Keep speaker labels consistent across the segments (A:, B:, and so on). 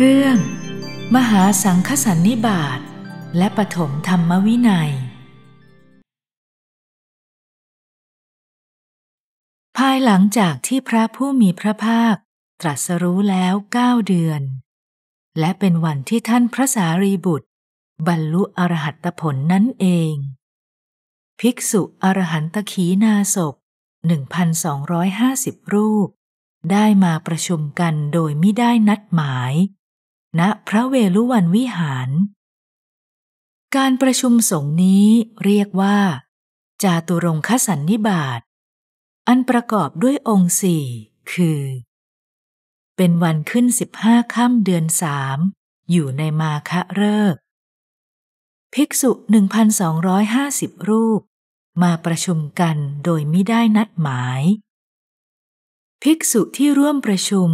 A: เรื่องมหาสังคสันนิบาตและปฐมธรรมวินัย ภายหลังจากที่พระผู้มีพระภาคตรัสรู้แล้วเก้าเดือน และเป็นวันที่ท่านพระสารีบุตร บรรลุอรหัตผลนั่นเองภิกษุอรหันตขีนาศพ1,250รูป ได้มาประชุมกันโดยไม่ได้นัดหมายณ พระเวลุวันวิหาร การประชุมสงฆ์นี้เรียกว่า จาตุรงคสันนิบาต อันประกอบด้วยองค์สี่ คือ เป็นวันขึ้นสิบห้าค่ำเดือนสามอยู่ในมาคะเริกภิกษุ 1,250 รูป มาประชุมกันโดยไม่ได้นัดหมาย ภิกษุที่ร่วมประชุม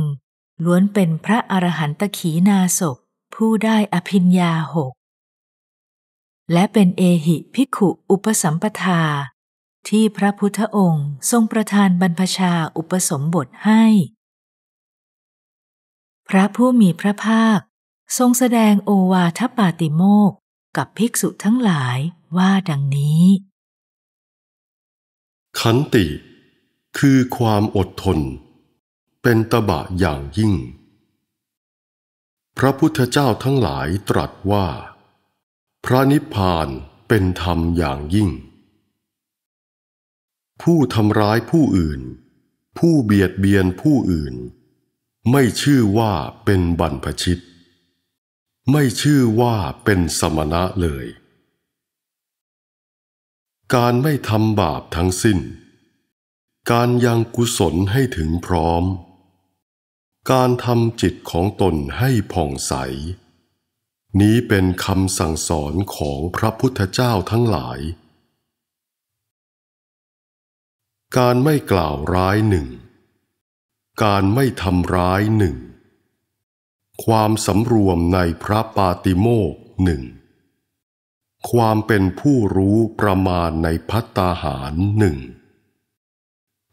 A: ล้วนเป็นพระอรหันตขีนาศกผู้ได้อภิญญาหก และเป็นเอหิภิกขุอุปสัมปทาที่พระพุทธองค์ทรงประทานบรรพชาอุปสมบทให้ พระผู้มีพระภาค ทรงแสดงโอวาทปาติโมก กับภิกษุทั้งหลายว่าดังนี้
B: ขันติ คือความอดทนเป็นตบะอย่างยิ่ง พระพุทธเจ้าทั้งหลายตรัสว่า พระนิพพานเป็นธรรมอย่างยิ่ง ผู้ทำร้ายผู้อื่น ผู้เบียดเบียนผู้อื่น ไม่ชื่อว่าเป็นบรรพชิต ไม่ชื่อว่าเป็นสมณะเลย การไม่ทำบาปทั้งสิ้น การยังกุศลให้ถึงพร้อมการทำจิตของตนให้ผ่องใส นี้เป็นคำสั่งสอนของพระพุทธเจ้าทั้งหลาย การไม่กล่าวร้ายหนึ่ง การไม่ทำร้ายหนึ่ง ความสำรวมในพระปาติโมกหนึ่ง ความเป็นผู้รู้ประมาณในพัตตาหารหนึ่ง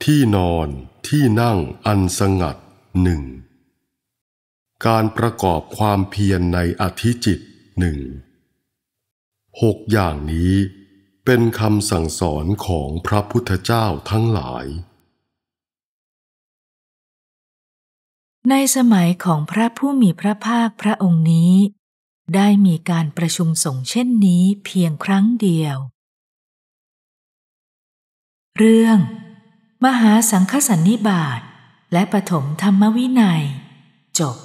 B: ที่นอนที่นั่งอันสงัดหนึ่งการประกอบความเพียรในอธิจิตหนึ่ง หกอย่างนี้เป็นคำสั่งสอนของพระพุทธเจ้าทั้งหลาย
A: ในสมัยของพระผู้มีพระภาคพระองค์นี้ ได้มีการประชุมสงฆ์เช่นนี้เพียงครั้งเดียว เรื่อง มหาสังฆสันนิบาตและปฐมธรรมวินัยจบ